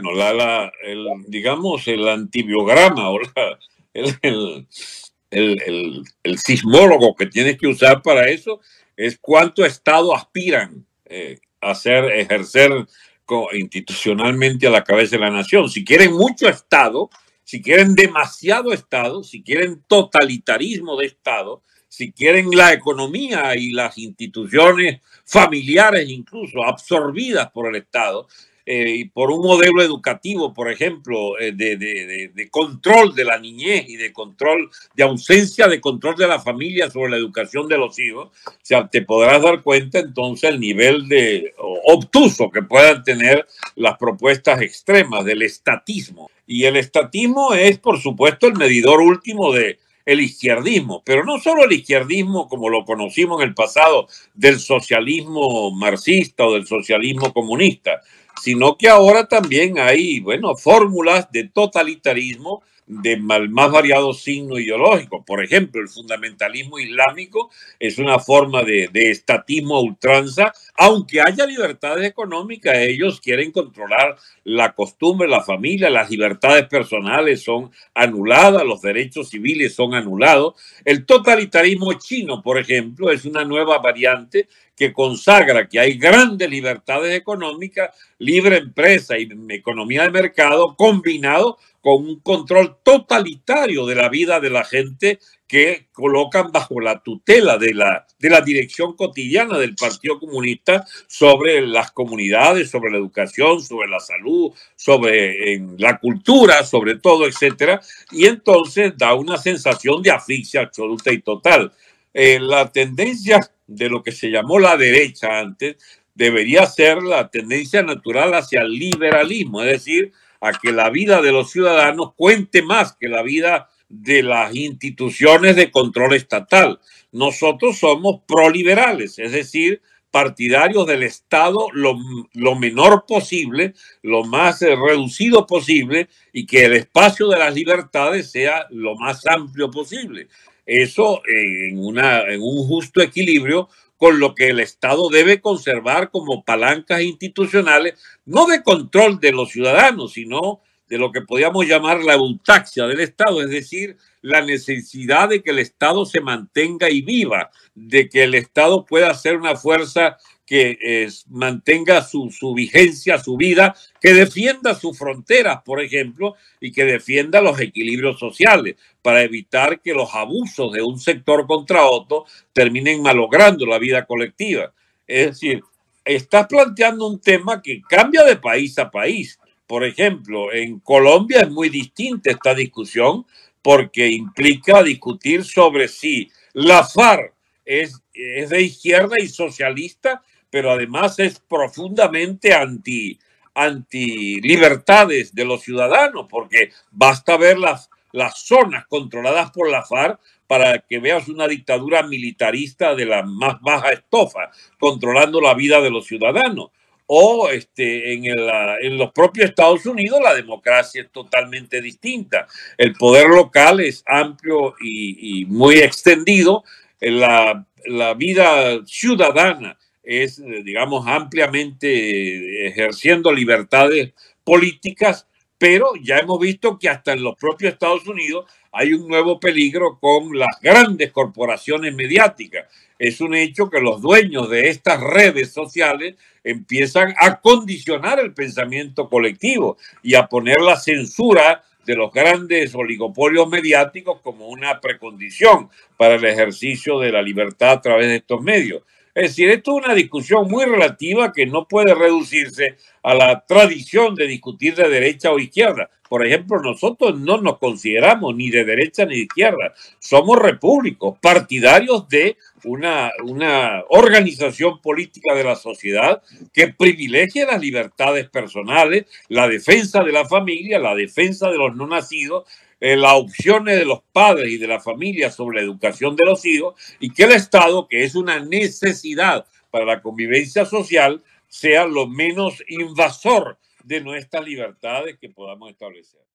bueno, la, digamos, el antibiograma o el, sismólogo que tienes que usar para eso es cuánto Estado aspiran eh, a hacer, ejercer institucionalmente a la cabeza de la nación. Si quieren mucho Estado, si quieren demasiado Estado, si quieren totalitarismo de Estado, si quieren la economía y las instituciones familiares incluso absorbidas por el Estado, eh, por un modelo educativo, por ejemplo, eh, de, de, de, control de la niñez y de control, de ausencia de control de la familia sobre la educación de los hijos, sea, te podrás dar cuenta entonces el nivel de obtuso que puedan tener las propuestas extremas del estatismo. Y el estatismo es, por supuesto, el medidor último de, el izquierdismo, pero no solo el izquierdismo como lo conocimos en el pasado del socialismo marxista o del socialismo comunista, sino que ahora también hay, bueno, fórmulas de totalitarismo de más variado signo ideológico. Por ejemplo, el fundamentalismo islámico es una forma de, de estatismo ultranza. Aunque haya libertades económicas, ellos quieren controlar la costumbre, la familia, las libertades personales son anuladas, los derechos civiles son anulados. El totalitarismo chino, por ejemplo, es una nueva variante que consagra que hay grandes libertades económicas, libre empresa y economía de mercado, combinado con un control totalitario de la vida de la gente que colocan bajo la tutela de la, de la dirección cotidiana del Partido Comunista sobre las comunidades, sobre la educación, sobre la salud, sobre la cultura, sobre todo, etcétera. Y entonces da una sensación de asfixia absoluta y total. Eh, la tendencia de lo que se llamó la derecha antes debería ser la tendencia natural hacia el liberalismo, es decir, a que la vida de los ciudadanos cuente más que la vida de las instituciones de control estatal. Nosotros somos proliberales, es decir, partidarios del Estado lo, lo, menor posible, lo más eh, reducido posible y que el espacio de las libertades sea lo más amplio posible eso en, una, en un justo equilibrio con lo que el Estado debe conservar como palancas institucionales, no de control de los ciudadanos, sino de lo que podríamos llamar la eutaxia del Estado, es decir, la necesidad de que el Estado se mantenga y viva, de que el Estado pueda ser una fuerza que mantenga su, vigencia, su vida, que defienda sus fronteras, por ejemplo, y que defienda los equilibrios sociales para evitar que los abusos de un sector contra otro terminen malogrando la vida colectiva. Es decir, estás planteando un tema que cambia de país a país. Por ejemplo, en Colombia es muy distinta esta discusión porque implica discutir sobre si la FARC es de izquierda y socialista pero además es profundamente anti, anti libertades de los ciudadanos, porque basta ver las, las zonas controladas por la FARC para que veas una dictadura militarista de la más baja estofa, controlando la vida de los ciudadanos. O este, en, el, en los propios Estados Unidos la democracia es totalmente distinta. El poder local es amplio y, muy extendido. Eh, la, la vida ciudadana es, eh, digamos, ampliamente eh, ejerciendo libertades políticas, pero ya hemos visto que hasta en los propios Estados Unidos hay un nuevo peligro con las grandes corporaciones mediáticas. Es un hecho que los dueños de estas redes sociales empiezan a condicionar el pensamiento colectivo y a poner la censura de los grandes oligopolios mediáticos como una precondición para el ejercicio de la libertad a través de estos medios. Es decir, esto es una discusión muy relativa que no puede reducirse a la tradición de discutir de derecha o izquierda. Por ejemplo, nosotros no nos consideramos ni de derecha ni de izquierda. Somos repúblicos, partidarios de una, una organización política de la sociedad que privilegie las libertades personales, la defensa de la familia, la defensa de los no nacidos, eh, las opciones de los padres y de la familia sobre la educación de los hijos y que el Estado, que es una necesidad para la convivencia social, sea lo menos invasor de nuestras libertades que podamos establecer.